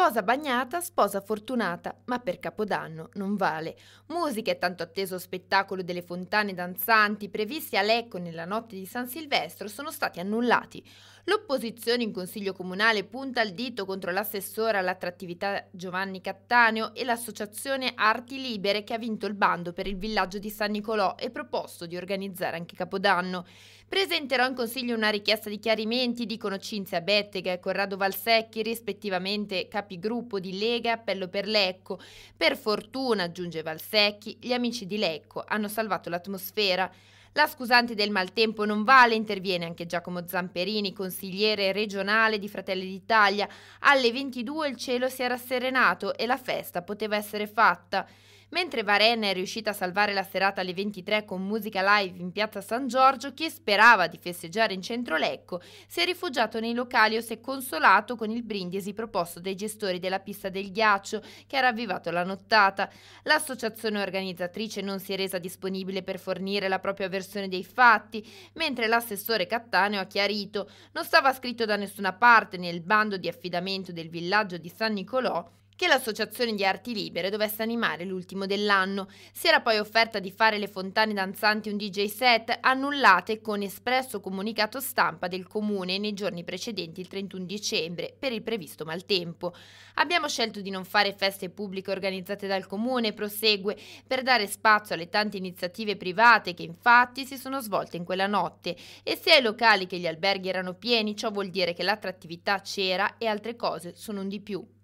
Sposa bagnata, sposa fortunata, ma per Capodanno non vale. Musica e tanto atteso spettacolo delle fontane danzanti previsti a Lecco nella notte di San Silvestro sono stati annullati. L'opposizione in Consiglio Comunale punta il dito contro l'assessora all'attrattività Giovanni Cattaneo e l'associazione Arti Libere che ha vinto il bando per il villaggio di San Nicolò e proposto di organizzare anche Capodanno. Presenterò in Consiglio una richiesta di chiarimenti, dicono Cinzia Bettega e Corrado Valsecchi, rispettivamente capi capigruppo di Lega Appello per Lecco. Per fortuna, aggiunge Valsecchi, gli amici di Lecco hanno salvato l'atmosfera. La scusante del maltempo non vale, interviene anche Giacomo Zamperini, consigliere regionale di Fratelli d'Italia. Alle 22 il cielo si era serenato e la festa poteva essere fatta. Mentre Varenne è riuscita a salvare la serata alle 23 con musica live in piazza San Giorgio, chi sperava di festeggiare in centro Lecco si è rifugiato nei locali o si è consolato con il brindisi proposto dai gestori della pista del ghiaccio che ha ravvivato la nottata. L'associazione organizzatrice non si è resa disponibile per fornire la propria versione dei fatti, mentre l'assessore Cattaneo ha chiarito non stava scritto da nessuna parte nel bando di affidamento del villaggio di San Nicolò che l'Associazione di Arti Libere dovesse animare l'ultimo dell'anno. Si era poi offerta di fare le fontane danzanti un DJ set, annullate con espresso comunicato stampa del Comune nei giorni precedenti il 31 dicembre per il previsto maltempo. Abbiamo scelto di non fare feste pubbliche organizzate dal Comune, prosegue, per dare spazio alle tante iniziative private che infatti si sono svolte in quella notte e se i locali che gli alberghi erano pieni, ciò vuol dire che l'attrattività c'era e altre cose sono un di più.